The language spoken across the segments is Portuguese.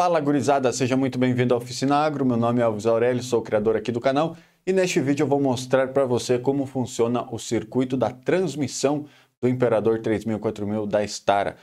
Fala gurizada, seja muito bem-vindo à Oficina Agro, meu nome é Alves Aurélio, sou o criador aqui do canal e neste vídeo eu vou mostrar para você como funciona o circuito da transmissão do Imperador 3000 4000 da Stara.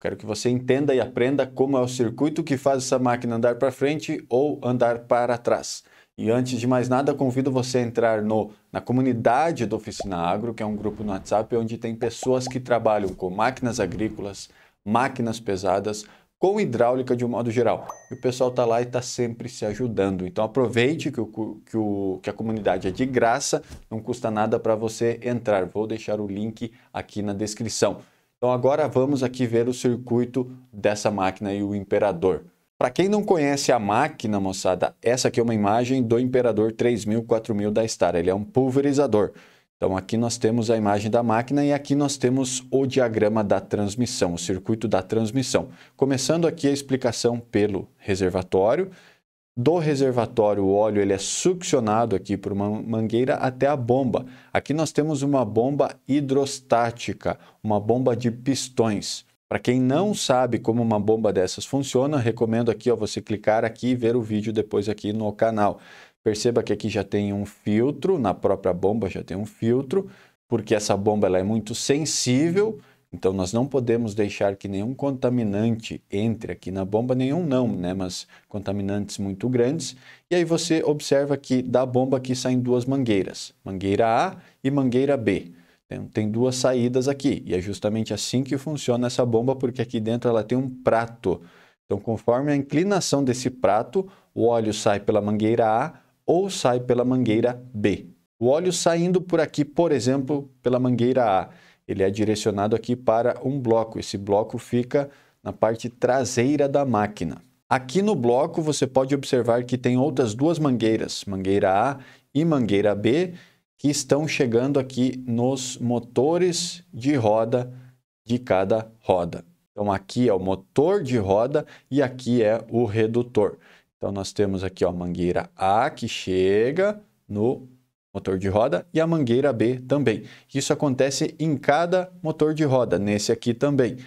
Quero que você entenda e aprenda como é o circuito que faz essa máquina andar para frente ou andar para trás. E antes de mais nada, convido você a entrar no, na comunidade do Oficina Agro, que é um grupo no WhatsApp onde tem pessoas que trabalham com máquinas agrícolas, máquinas pesadas, com hidráulica de um modo geral. E o pessoal está lá e está sempre se ajudando. Então aproveite que, o, que, o, que a comunidade é de graça, não custa nada para você entrar. Vou deixar o link aqui na descrição. Então agora vamos aqui ver o circuito dessa máquina e o Imperador. Para quem não conhece a máquina, moçada, essa aqui é uma imagem do Imperador 3000-4000 da Star. Ele é um pulverizador. Então aqui nós temos a imagem da máquina e aqui nós temos o diagrama da transmissão, o circuito da transmissão. Começando aqui a explicação pelo reservatório. Do reservatório, o óleo ele é succionado aqui por uma mangueira até a bomba. Aqui nós temos uma bomba hidrostática, uma bomba de pistões. Para quem não sabe como uma bomba dessas funciona, recomendo aqui ó, você clicar aqui e ver o vídeo depois aqui no canal. Perceba que aqui já tem um filtro, na própria bomba já tem um filtro, porque essa bomba ela é muito sensível, então nós não podemos deixar que nenhum contaminante entre aqui na bomba, nenhum não, né, mas contaminantes muito grandes. E aí você observa que da bomba aqui saem duas mangueiras, mangueira A e mangueira B. tem duas saídas aqui, e é justamente assim que funciona essa bomba, porque aqui dentro ela tem um prato. Então, conforme a inclinação desse prato, o óleo sai pela mangueira A, ou sai pela mangueira B. O óleo saindo por aqui, por exemplo, pela mangueira A, ele é direcionado aqui para um bloco. Esse bloco fica na parte traseira da máquina. Aqui no bloco você pode observar que tem outras duas mangueiras, mangueira A e mangueira B, que estão chegando aqui nos motores de roda de cada roda. Então aqui é o motor de roda e aqui é o redutor. Então, nós temos aqui ó, a mangueira A que chega no motor de roda e a mangueira B também. Isso acontece em cada motor de roda, nesse aqui também.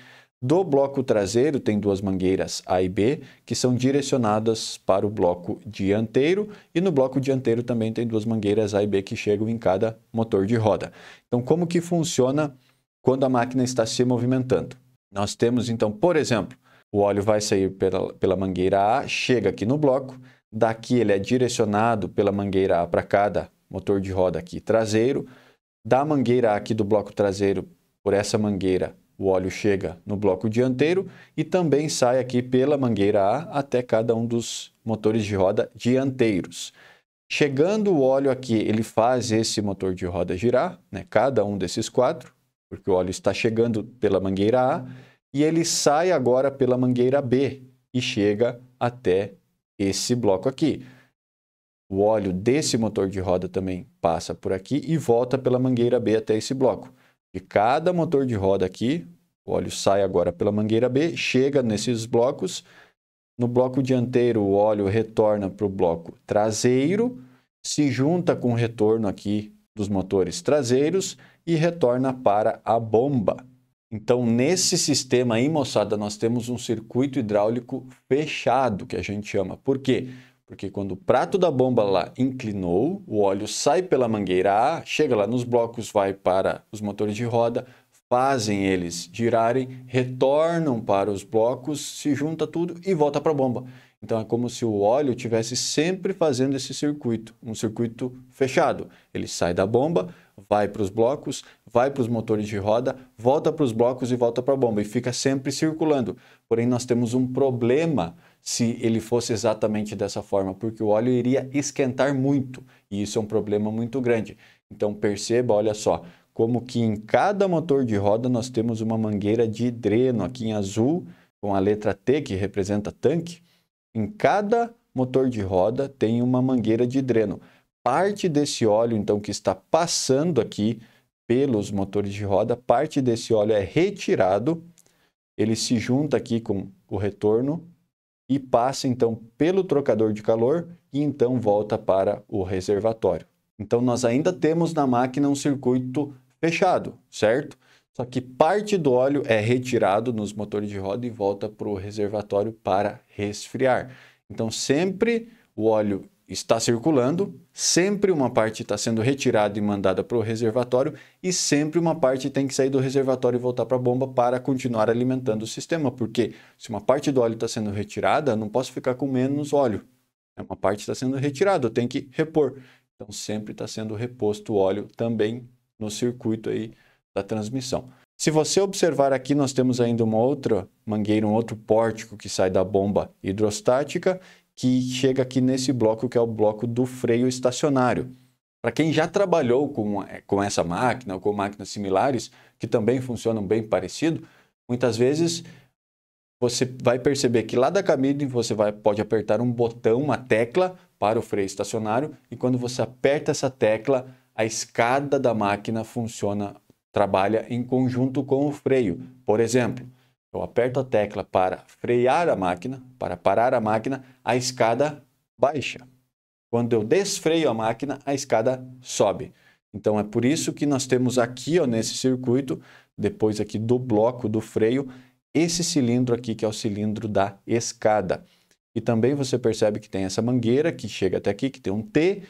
Do bloco traseiro tem duas mangueiras A e B que são direcionadas para o bloco dianteiro e no bloco dianteiro também tem duas mangueiras A e B que chegam em cada motor de roda. Então como que funciona quando a máquina está se movimentando? Nós temos então, por exemplo, o óleo vai sair pela, pela mangueira A, chega aqui no bloco. Daqui ele é direcionado pela mangueira A para cada motor de roda aqui traseiro. Da mangueira A aqui do bloco traseiro, por essa mangueira, o óleo chega no bloco dianteiro e também sai aqui pela mangueira A até cada um dos motores de roda dianteiros. Chegando o óleo aqui, ele faz esse motor de roda girar, né? cada um desses quatro, porque o óleo está chegando pela mangueira A e ele sai agora pela mangueira B e chega até esse bloco aqui. O óleo desse motor de roda também passa por aqui e volta pela mangueira B até esse bloco. De cada motor de roda aqui, o óleo sai agora pela mangueira B, chega nesses blocos. No bloco dianteiro, o óleo retorna para o bloco traseiro, se junta com o retorno aqui dos motores traseiros e retorna para a bomba. Então, nesse sistema aí, moçada, nós temos um circuito hidráulico fechado, que a gente chama. Por quê? Porque quando o prato da bomba lá inclinou, o óleo sai pela mangueira A, chega lá nos blocos, vai para os motores de roda, fazem eles girarem, retornam para os blocos, se junta tudo e volta para a bomba. Então é como se o óleo tivesse sempre fazendo esse circuito, um circuito fechado. Ele sai da bomba, vai para os blocos, vai para os motores de roda, volta para os blocos e volta para a bomba e fica sempre circulando. Porém, nós temos um problema se ele fosse exatamente dessa forma, porque o óleo iria esquentar muito e isso é um problema muito grande. Então perceba, olha só, como que em cada motor de roda nós temos uma mangueira de dreno aqui em azul, com a letra T que representa tanque. Em cada motor de roda tem uma mangueira de dreno parte desse óleo, então, que está passando aqui pelos motores de roda, parte desse óleo é retirado, ele se junta aqui com o retorno e passa, então, pelo trocador de calor e então volta para o reservatório. Então, nós ainda temos na máquina um circuito fechado, certo? Só que parte do óleo é retirado nos motores de roda e volta para o reservatório para resfriar. Então, sempre o óleo está circulando, sempre uma parte está sendo retirada e mandada para o reservatório, e sempre uma parte tem que sair do reservatório e voltar para a bomba para continuar alimentando o sistema, porque se uma parte do óleo está sendo retirada, não posso ficar com menos óleo. É uma parte está sendo retirada, eu tenho que repor. Então sempre está sendo reposto o óleo também no circuito aí da transmissão. Se você observar aqui, nós temos ainda uma outra mangueira, um outro pórtico que sai da bomba hidrostática que chega aqui nesse bloco, que é o bloco do freio estacionário. Para quem já trabalhou com, eh, com essa máquina ou com máquinas similares, que também funcionam bem parecido, muitas vezes você vai perceber que lá da cabine você vai, pode apertar um botão, uma tecla para o freio estacionário e quando você aperta essa tecla, a escada da máquina funciona, trabalha em conjunto com o freio. Por exemplo, eu aperto a tecla para frear a máquina, para parar a máquina, a escada baixa. Quando eu desfreio a máquina, a escada sobe. Então é por isso que nós temos aqui ó, nesse circuito, depois aqui do bloco do freio, esse cilindro aqui que é o cilindro da escada. E também você percebe que tem essa mangueira que chega até aqui, que tem um T,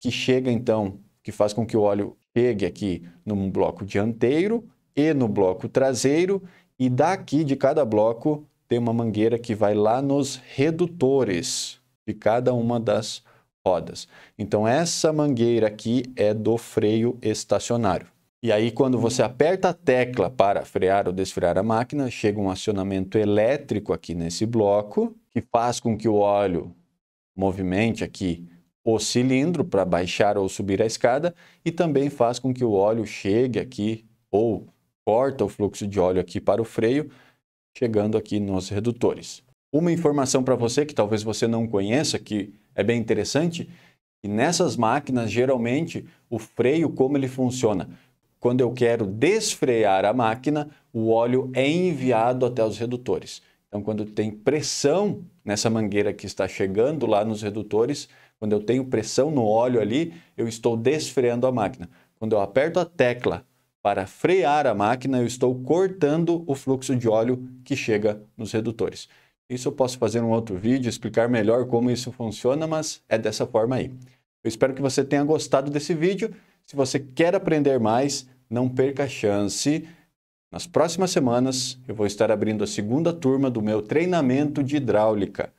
que chega então, que faz com que o óleo chegue aqui no bloco dianteiro e no bloco traseiro e daqui de cada bloco tem uma mangueira que vai lá nos redutores de cada uma das rodas. Então essa mangueira aqui é do freio estacionário. E aí quando você uhum. aperta a tecla para frear ou desfrear a máquina, chega um acionamento elétrico aqui nesse bloco, que faz com que o óleo movimente aqui o cilindro para baixar ou subir a escada e também faz com que o óleo chegue aqui ou corta o fluxo de óleo aqui para o freio, chegando aqui nos redutores. Uma informação para você que talvez você não conheça, que é bem interessante, nessas máquinas, geralmente, o freio, como ele funciona? Quando eu quero desfrear a máquina, o óleo é enviado até os redutores. Então, quando tem pressão nessa mangueira que está chegando lá nos redutores, quando eu tenho pressão no óleo ali, eu estou desfreando a máquina. Quando eu aperto a tecla para frear a máquina, eu estou cortando o fluxo de óleo que chega nos redutores. Isso eu posso fazer um outro vídeo, explicar melhor como isso funciona, mas é dessa forma aí. Eu espero que você tenha gostado desse vídeo. Se você quer aprender mais, não perca a chance. Nas próximas semanas, eu vou estar abrindo a segunda turma do meu treinamento de hidráulica.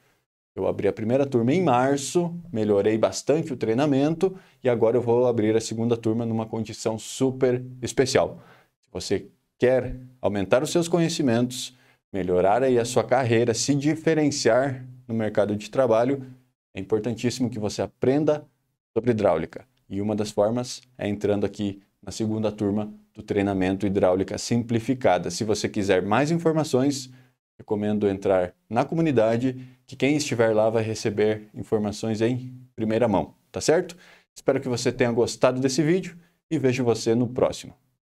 Eu abri a primeira turma em março, melhorei bastante o treinamento e agora eu vou abrir a segunda turma numa condição super especial. Se você quer aumentar os seus conhecimentos, melhorar aí a sua carreira, se diferenciar no mercado de trabalho, é importantíssimo que você aprenda sobre hidráulica. E uma das formas é entrando aqui na segunda turma do treinamento hidráulica simplificada. Se você quiser mais informações, Recomendo entrar na comunidade, que quem estiver lá vai receber informações em primeira mão, tá certo? Espero que você tenha gostado desse vídeo e vejo você no próximo.